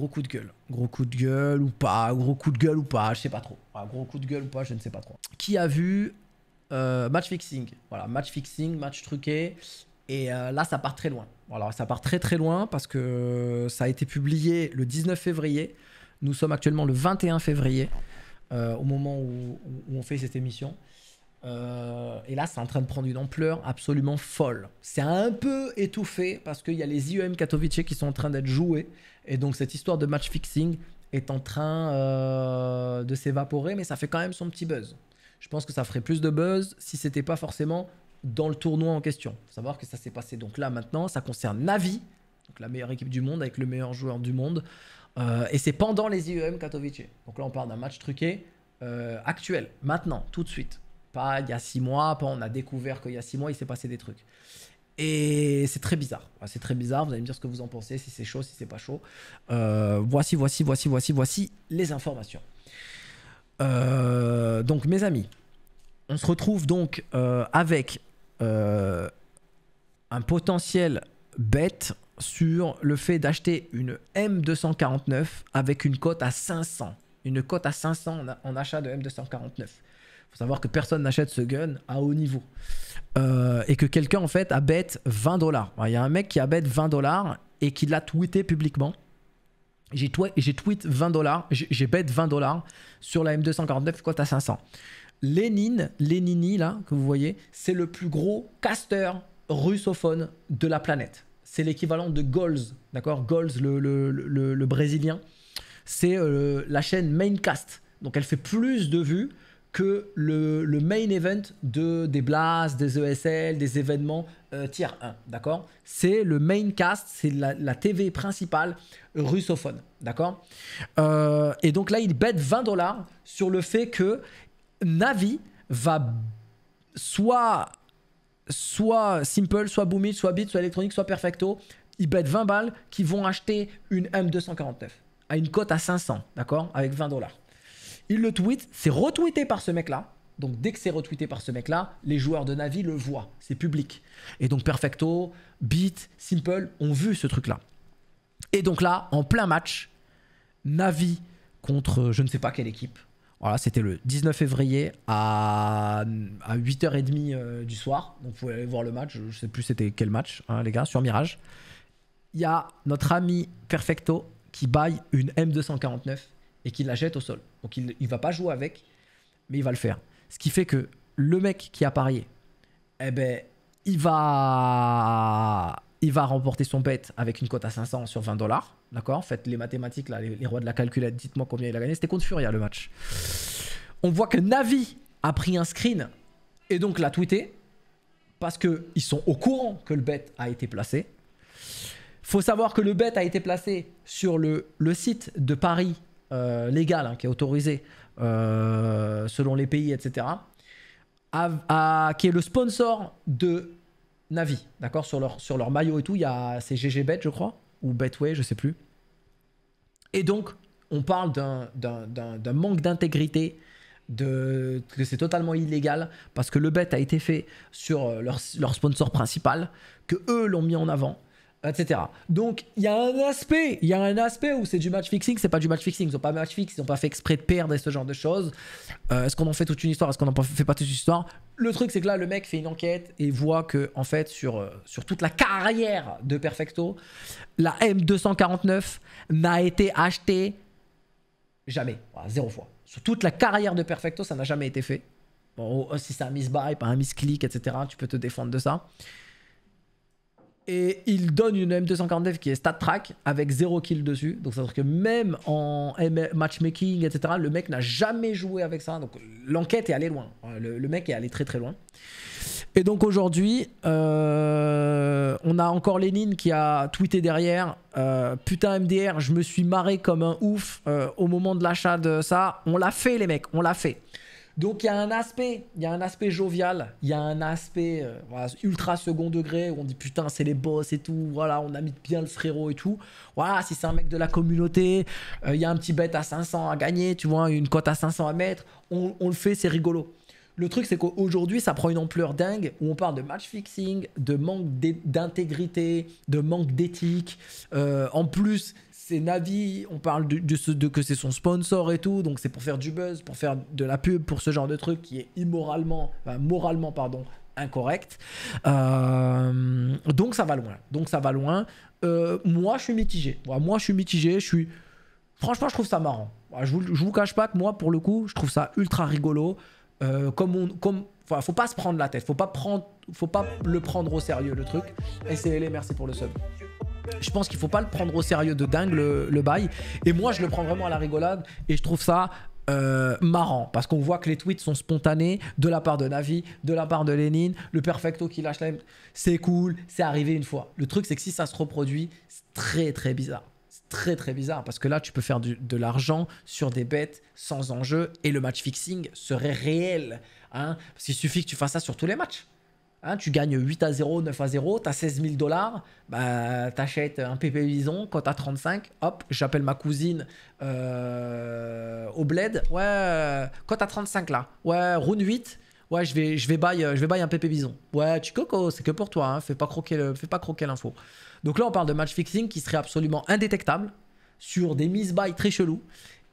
Gros coup de gueule. Gros coup de gueule ou pas. Gros coup de gueule ou pas. Je sais pas trop. gros coup de gueule ou pas. Je ne sais pas trop. Qui a vu euh, match fixing Voilà, match fixing, match truqué. Et euh, là, ça part très loin. Voilà, ça part très très loin parce que ça a été publié le 19 février. Nous sommes actuellement le 21 février euh, au moment où, on fait cette émission. Euh, et là, c'est en train de prendre une ampleur absolument folle. C'est un peu étouffé parce qu'il y a les IEM Katowice qui sont en train d'être joués. Et donc, cette histoire de match fixing est en train euh, de s'évaporer, mais ça fait quand même son petit buzz. Je pense que ça ferait plus de buzz si c'était pas forcément dans le tournoi en question. Faut savoir que ça s'est passé. Donc là, maintenant, ça concerne Navi, donc la meilleure équipe du monde avec le meilleur joueur du monde. Euh, et c'est pendant les IEM Katowice. Donc là, on parle d'un match truqué actuel, maintenant, tout de suite. Pas il y a six mois, on a découvert qu'il y a six mois, il s'est passé des trucs. Et c'est très bizarre. C'est très bizarre. Vous allez me dire ce que vous en pensez, si c'est chaud, si c'est pas chaud. voici, voici, voici, voici, voici les informations. donc, mes amis, on se retrouve donc avec un potentiel bête sur le fait d'acheter une M249 avec une cote à 500. Une cote à 500 en achat de M249 faut savoir que personne n'achète ce gun à haut niveau. Euh, et que quelqu'un en fait a bête 20 dollars. Il y a un mec qui a bête 20 dollars et qui l'a tweeté publiquement. J'ai tweet 20 dollars, j'ai bête 20 dollars sur la M249 quoi, à 500. Lénine, Lénini là, que vous voyez, c'est le plus gros caster russophone de la planète. C'est l'équivalent de Goals, d'accord Goals, le, le, le, Brésilien. C'est euh, la chaîne Maincast. Donc elle fait plus de vues que le, main event de, des blasts, des ESL, des événements euh, tier 1, d'accord C'est le main cast, c'est la, TV principale russophone, d'accord euh, Et donc là, ils bête 20 dollars sur le fait que Navi va soit, soit Simple, soit Boomit, soit Bit, soit électronique, soit Perfecto, ils bête 20 balles qui vont acheter une M249 à une cote à 500, d'accord Avec 20 dollars il le tweet, c'est retweeté par ce mec-là. Donc dès que c'est retweeté par ce mec-là, les joueurs de Navi le voient, c'est public. Et donc Perfecto, Beat, Simple ont vu ce truc-là. Et donc là, en plein match, Navi contre euh, je ne sais pas quelle équipe. Voilà, c'était le 19 février à, 8h30 euh, du soir. Donc vous pouvez aller voir le match, je ne sais plus c'était quel match, hein, les gars, sur Mirage. Il y a notre ami Perfecto qui baille une M249 et qu'il la jette au sol. Donc il ne va pas jouer avec, mais il va le faire. Ce qui fait que le mec qui a parié, eh ben, il va, il va remporter son bet avec une cote à 500 sur 20 dollars. D'accord Faites les mathématiques, les, rois de la calculette, dites-moi combien il a gagné. C'était contre Furia le match. On voit que Navi a pris un screen et donc l'a tweeté parce qu'ils sont au courant que le bet a été placé. Faut savoir que le bet a été placé sur le, le site de Paris euh, légal, hein, qui est autorisé euh, selon les pays, etc., qui est le sponsor de Navi, d'accord sur leur, sur leur maillot et tout, il y a c'est GG Bet, je crois, ou Betway, je sais plus. Et donc, on parle d'un manque d'intégrité, de, que c'est totalement illégal, parce que le bet a été fait sur euh, leur, leur sponsor principal, que eux l'ont mis en avant, etc. Donc il y a un aspect, il y a un aspect où c'est du match fixing, c'est pas du match fixing, ils ont pas match fix ils ont pas fait exprès de perdre et ce genre de choses. Euh, est-ce qu'on en fait toute une histoire, est-ce qu'on en fait pas toute une histoire Le truc c'est que là le mec fait une enquête et voit que en fait sur euh, sur toute la carrière de Perfecto, la M249 n'a été achetée jamais, zéro fois. Sur toute la carrière de Perfecto, ça n'a jamais été fait. Bon, oh, si c'est un misbuy, pas un misclick, etc. Tu peux te défendre de ça. Et il donne une M249 qui est stat track avec 0 kill dessus. Donc ça veut dire que même en matchmaking, etc., le mec n'a jamais joué avec ça. Donc l'enquête est allée loin. Le, mec est allé très très loin. Et donc aujourd'hui, euh, on a encore Lénine qui a tweeté derrière euh, Putain MDR, je me suis marré comme un ouf euh, au moment de l'achat de ça. On l'a fait les mecs, on l'a fait. Donc il y a un aspect, il y a un aspect jovial, il y a un aspect euh, ultra second degré où on dit putain c'est les boss et tout, voilà on a mis bien le frérot et tout. Voilà si c'est un mec de la communauté, euh, il y a un petit bête à 500 à gagner, tu vois une cote à 500 à mettre, on, le fait c'est rigolo. Le truc c'est qu'aujourd'hui ça prend une ampleur dingue où on parle de match fixing, de manque d'intégrité, de manque d'éthique. Euh, en plus c'est Navi, on parle de, de, que c'est son sponsor et tout, donc c'est pour faire du buzz, pour faire de la pub, pour ce genre de truc qui est immoralement, moralement, pardon, incorrect. Euh, donc ça va loin. Donc ça va loin. Euh, moi, je suis mitigé. Moi, je suis mitigé. Je suis. Franchement, je trouve ça marrant. Je vous, vous cache pas que moi, pour le coup, je trouve ça ultra rigolo. Euh, comme on, comme, faut pas se prendre la tête. Faut pas prendre, faut pas le prendre au sérieux le truc. Et c'est les merci pour le sub je pense qu'il faut pas le prendre au sérieux de dingue le, bail. Et moi, je le prends vraiment à la rigolade et je trouve ça euh, marrant parce qu'on voit que les tweets sont spontanés de la part de Navi, de la part de Lénine, le perfecto qui lâche la C'est cool, c'est arrivé une fois. Le truc, c'est que si ça se reproduit, c'est très très bizarre. C'est très très bizarre parce que là, tu peux faire de l'argent sur des bêtes sans enjeu et le match fixing serait réel. Hein parce qu'il suffit que tu fasses ça sur tous les matchs. Hein, tu gagnes 8 à 0, 9 à 0, tu as 16 000 dollars, bah, tu achètes un PP Bison, quand tu 35, hop, j'appelle ma cousine euh, au bled, ouais, quand tu 35 là, ouais, round 8, ouais, je vais, je vais, buy, euh, je vais un PP Bison. Ouais, tu coco, c'est que pour toi, hein. fais pas croquer l'info. Donc là, on parle de match fixing qui serait absolument indétectable sur des mises buy très chelou.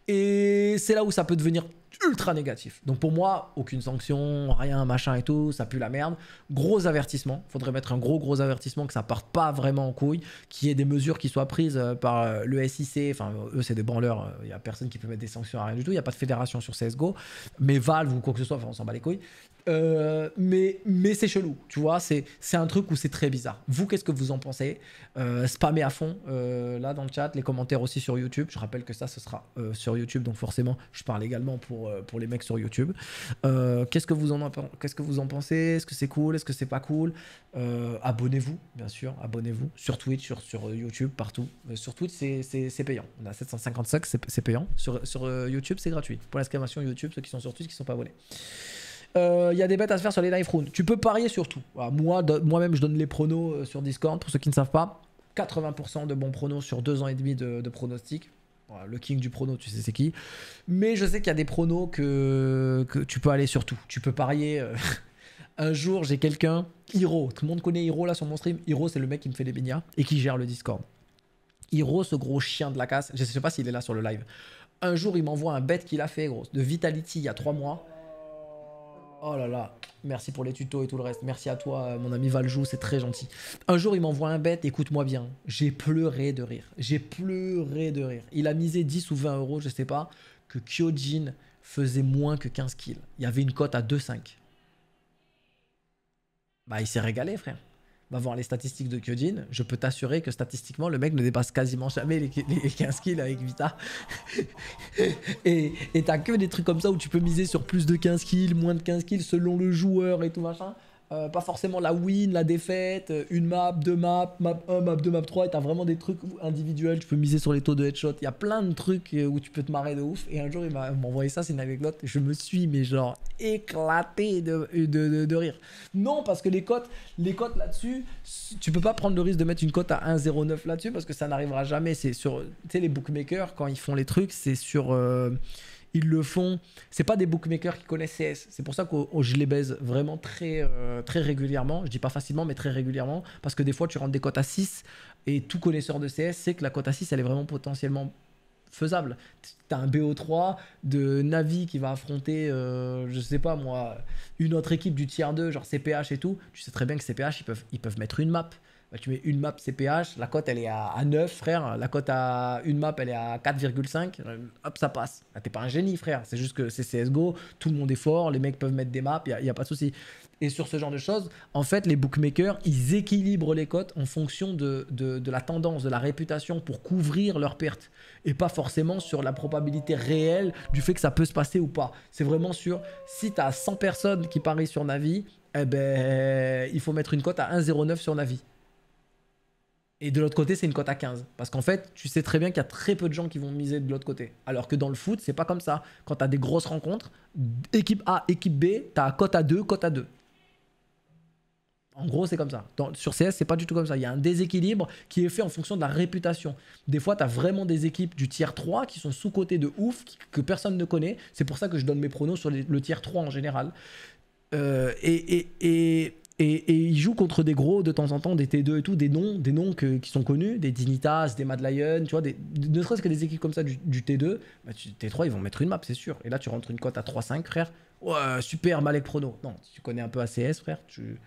Et c'est là où ça peut devenir ultra négatif. Donc pour moi, aucune sanction, rien, machin et tout, ça pue la merde. Gros avertissement, faudrait mettre un gros gros avertissement que ça parte pas vraiment en couille, qu'il y ait des mesures qui soient prises euh, par euh, le SIC, enfin eux c'est des branleurs, il euh, y a personne qui peut mettre des sanctions à rien du tout, il y a pas de fédération sur CS:GO, mais Valve ou quoi que ce soit, enfin on s'en bat les couilles. mais mais c'est chelou, tu vois, c'est un truc où c'est très bizarre. Vous, qu'est-ce que vous en pensez euh, Spammez à fond là dans le chat, les commentaires aussi sur YouTube. Je rappelle que ça, ce sera sur YouTube, donc forcément, je parle également pour euh, pour, les mecs sur YouTube. Euh, qu'est-ce que vous en, qu'est-ce que vous en pensez Est-ce que c'est cool Est-ce que c'est pas cool euh, Abonnez-vous, bien sûr, abonnez-vous sur Twitch, sur, sur YouTube, partout. sur Twitch, c'est payant. On a 755, c'est payant. Sur, sur YouTube, c'est gratuit. Pour l'exclamation YouTube, ceux qui sont sur Twitch, qui sont pas volés. Il y a des bêtes à se faire sur les live rounds. Tu peux parier sur tout. moi, moi-même, je donne les pronos sur Discord pour ceux qui ne savent pas. 80% de bons pronos sur deux ans et demi de, de pronostics le king du prono, tu sais c'est qui. Mais je sais qu'il y a des pronos que, tu peux aller sur tout. Tu peux parier. Euh, un jour, j'ai quelqu'un, Hiro, tout le monde connaît Hiro là sur mon stream. Hiro, c'est le mec qui me fait les bénias et qui gère le Discord. Hiro, ce gros chien de la casse, je sais pas s'il est là sur le live. Un jour, il m'envoie un bête qu'il a fait, gros, de Vitality il y a trois mois. Oh là là, merci pour les tutos et tout le reste. Merci à toi, euh, mon ami Valjou, c'est très gentil. Un jour, il m'envoie un bet, écoute-moi bien. J'ai pleuré de rire. J'ai pleuré de rire. Il a misé 10 ou 20 euros, je sais pas, que Kyojin faisait moins que 15 kills. Il y avait une cote à 2,5. Bah, il s'est régalé, frère va voir les statistiques de Kyojin, je peux t'assurer que statistiquement, le mec ne dépasse quasiment jamais les, les 15 kills avec Vita. et t'as que des trucs comme ça où tu peux miser sur plus de 15 kills, moins de 15 kills selon le joueur et tout machin. Euh, pas forcément la win, la défaite, euh, une map, deux maps, map 1, map 2, map 3, et t'as vraiment des trucs individuels, tu peux miser sur les taux de headshot, il y a plein de trucs euh, où tu peux te marrer de ouf, et un jour il m'a envoyé ça, c'est une anecdote, je me suis mais genre éclaté de, rire. Non, parce que les cotes, les cotes là-dessus, tu peux pas prendre le risque de mettre une cote à 1,09 là-dessus, parce que ça n'arrivera jamais, c'est sur, tu sais les bookmakers, quand ils font les trucs, c'est sur ils le font. C'est pas des bookmakers qui connaissent CS. C'est pour ça que oh, je les baise vraiment très, euh, très régulièrement. Je dis pas facilement, mais très régulièrement. Parce que des fois, tu rentres des cotes à 6 et tout connaisseur de CS sait que la cote à 6, elle est vraiment potentiellement faisable. Tu as un BO3 de Navi qui va affronter, euh, je sais pas moi, une autre équipe du tiers 2, genre CPH et tout. Tu sais très bien que CPH, ils peuvent, ils peuvent mettre une map. Bah, tu mets une map CPH, la cote elle est à, 9, frère. La cote à une map elle est à 4,5. Hop, ça passe. Ah, t'es pas un génie, frère. C'est juste que c'est CSGO, tout le monde est fort, les mecs peuvent mettre des maps, il n'y a, pas de souci. Et sur ce genre de choses, en fait, les bookmakers, ils équilibrent les cotes en fonction de, de, la tendance, de la réputation pour couvrir leurs pertes. Et pas forcément sur la probabilité réelle du fait que ça peut se passer ou pas. C'est vraiment sur si tu as 100 personnes qui parient sur Navi, eh ben, il faut mettre une cote à 1,09 sur Navi. Et de l'autre côté, c'est une cote à 15. Parce qu'en fait, tu sais très bien qu'il y a très peu de gens qui vont miser de l'autre côté. Alors que dans le foot, c'est pas comme ça. Quand tu as des grosses rencontres, équipe A, équipe B, tu as cote à 2, cote à 2. En gros, c'est comme ça. sur CS, c'est pas du tout comme ça. Il y a un déséquilibre qui est fait en fonction de la réputation. Des fois, tu as vraiment des équipes du tiers 3 qui sont sous-cotées de ouf, que personne ne connaît. C'est pour ça que je donne mes pronos sur le tiers 3 en général. Euh, et, et, et, et, il joue contre des gros de temps en temps, des T2 et tout, des noms, des noms qui sont connus, des Dignitas, des Mad Lion, tu vois, ne serait-ce que des équipes comme ça du, T2, T3 bah, ils vont mettre une map, c'est sûr. Et là tu rentres une cote à 3-5 frère, ouais super Malek Prono. Non, tu connais un peu ACS frère, tu,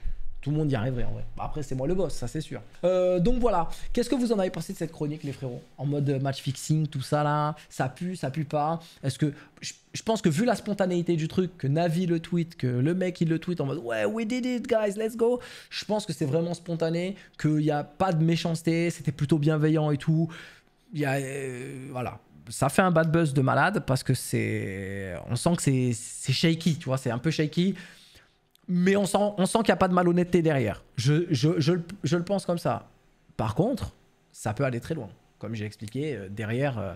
tout le monde y arriverait en vrai. Bah, après, c'est moi le boss, ça c'est sûr. Euh, donc voilà, qu'est-ce que vous en avez pensé de cette chronique, les frérots En mode euh, match fixing, tout ça là, ça pue, ça pue pas. Est-ce que je, pense que vu la spontanéité du truc, que Navi le tweet, que le mec il le tweet en mode ouais, we did it guys, let's go. Je pense que c'est vraiment spontané, qu'il n'y a pas de méchanceté, c'était plutôt bienveillant et tout. Il y a, euh, voilà, ça fait un bad buzz de malade parce que c'est on sent que c'est shaky tu vois c'est un peu shaky mais on sent, on sent qu'il n'y a pas de malhonnêteté derrière. Je, je, le pense comme ça. Par contre, ça peut aller très loin. Comme j'ai expliqué, euh, derrière, euh,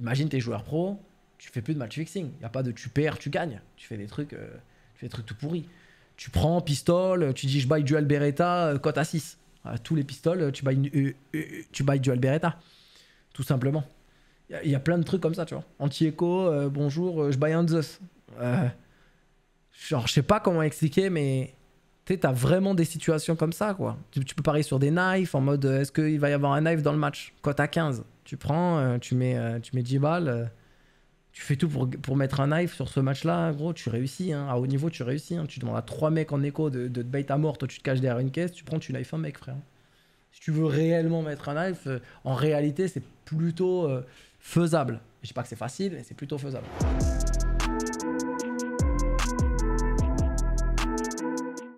imagine tes joueurs pro, tu fais plus de match fixing. Il y a pas de tu perds, tu gagnes. Tu fais des trucs, euh, tu fais des trucs tout pourris. Tu prends pistole, tu dis je baille dual Beretta, cote à 6. tous les pistoles, tu bailles, tu buy dual Beretta. Tout simplement. Il y, a plein de trucs comme ça, tu vois. Anti-écho, bonjour, je baille un Zeus. Genre, je sais pas comment expliquer, mais tu t'as vraiment des situations comme ça, quoi. Tu, peux parier sur des knives en mode euh, est-ce qu'il va y avoir un knife dans le match Quand t'as 15, tu prends, euh, tu, mets, euh, tu mets 10 balles, tu fais tout pour, mettre un knife sur ce match-là, gros, tu réussis. Hein. À haut niveau, tu réussis. Hein. Tu demandes à 3 mecs en écho de, te bait à mort, toi tu te caches derrière une caisse, tu prends, tu knife un mec, frère. Si tu veux réellement mettre un knife, en réalité, c'est plutôt faisable. Je sais pas que c'est facile, mais c'est plutôt faisable.